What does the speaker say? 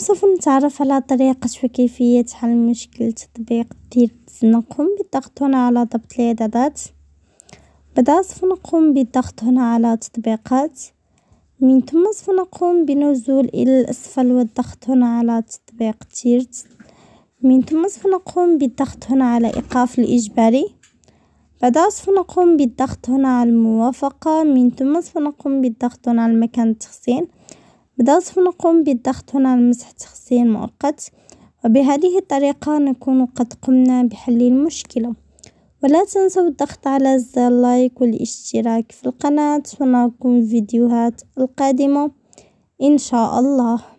سوف نتعرف على طريقة وكيفية حل مشكل تطبيق دير نقوم بالضغط هنا على ضبط الإعدادات بعدها سوف نقوم بالضغط هنا على تطبيقات من ثم سوف نقوم بنزول إلى الأسفل والضغط هنا على تطبيق تيرت من ثم سوف نقوم بالضغط هنا على إيقاف الإجباري بعدها سوف نقوم بالضغط هنا على الموافقة من ثم سوف نقوم بالضغط هنا على مكان التخزين بدأت نقوم بالضغط هنا على مسح التخزين مؤقت وبهذه الطريقة نكون قد قمنا بحل المشكلة ولا تنسوا الضغط على زر لايك والاشتراك في القناة ونراكم فيديوهات القادمة ان شاء الله